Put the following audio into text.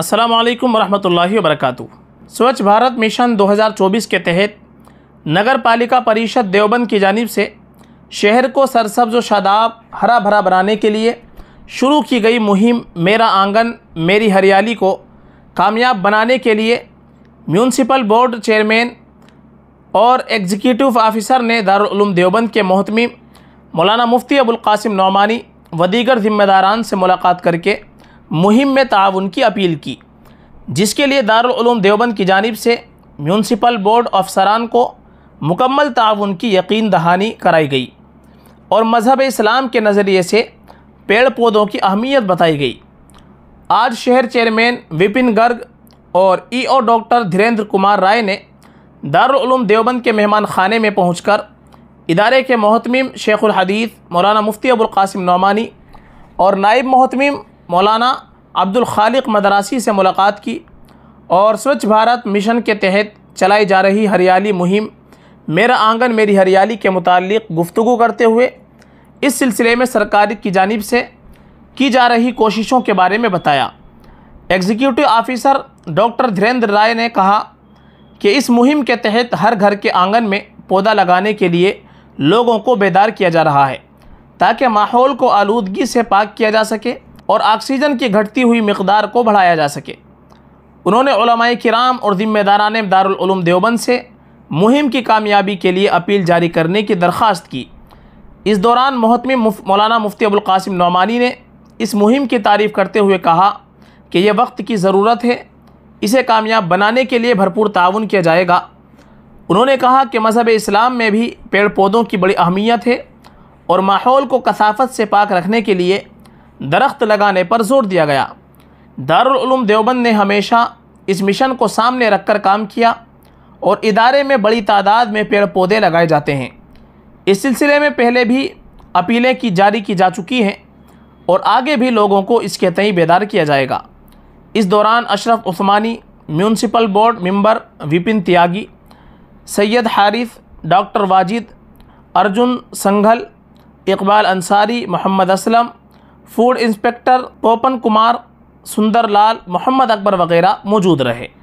السلام علیکم ورحمۃ اللہ وبرکاتہ سوچھ بھارت مشن دو ہزار چوبیس کے تحت نگر پالیکا پریشد دیوبند کی جانب سے شہر کو سرسبز و شاداب ہرا بھرا بنانے کے لیے شروع کی گئی مہم میرا آنگن میری ہریالی کو کامیاب بنانے کے لیے میونسپل بورڈ چیئرمین اور ایگزیکیٹیو آفیسر نے دارالعلوم دیوبند کے محتمی مولانا مفتی ابوالقاسم نعمانی و دیگر ذمہ داران سے ملاقات کر کے مہم میں تعاون کی اپیل کی جس کے لیے دار العلوم دیوبند کی جانب سے میونسپل بورڈ افسران کو مکمل تعاون کی یقین دہانی کرائی گئی اور مذہب اسلام کے نظریے سے پیڑ پودوں کی اہمیت بتائی گئی آج شہر چیئرمین وپن گرگ اور E O doctor Dhirendra Kumar Rai نے دار العلوم دیوبند کے مہمان خانے میں پہنچ کر ادارے کے محتمیم شیخ الحدیث مولانا مفتی ابوالقاسم نعمانی اور نائب محتمیم مولانا عبد الخالق مدراسی سے ملاقات کی اور سوچھ بھارت مشن کے تحت چلائی جا رہی ہریالی مہم میرا آنگن میری ہریالی کے متعلق گفتگو کرتے ہوئے اس سلسلے میں سرکاری کی جانب سے کی جا رہی کوششوں کے بارے میں بتایا executive officer doctor Dhirendra Rai نے کہا کہ اس مہم کے تحت ہر گھر کے آنگن میں پودا لگانے کے لیے لوگوں کو بیدار کیا جا رہا ہے تاکہ ماحول کو آلودگی سے پاک کیا جا سکے اور آکسیجن کی گھٹتی ہوئی مقدار کو بڑھایا جا سکے انہوں نے علماء کرام اور ذمہ داران دار دیوبند سے مہم کی کامیابی کے لیے اپیل جاری کرنے کی درخواست کی اس دوران محتم مولانا مفتی ابو القاسم نعمانی نے اس مہم کی تعریف کرتے ہوئے کہا کہ یہ وقت کی ضرورت ہے اسے کامیاب بنانے کے لیے بھرپور تعاون کیا جائے گا انہوں نے کہا کہ مذہب اسلام میں بھی پیڑ پودوں کی بڑی اہمیت ہے اور ماحول کو کثافت سے پاک رکھنے کے لیے درخت لگانے پر زور دیا گیا دارالعلوم دیوبند نے ہمیشہ اس مشن کو سامنے رکھ کر کام کیا اور ادارے میں بڑی تعداد میں پیڑ پودے لگائے جاتے ہیں اس سلسلے میں پہلے بھی اپیلیں کی جاری کی جا چکی ہیں اور آگے بھی لوگوں کو اس کے تئیں بیدار کیا جائے گا اس دوران Ashraf Usmani municipal board member Vipin Tyagi Syed Haris doctor Wajid Arjun Singhal Iqbal Ansari Mohammad Aslam food inspector Popin Kumar Sundar Lal محمد اکبر وغیرہ موجود رہے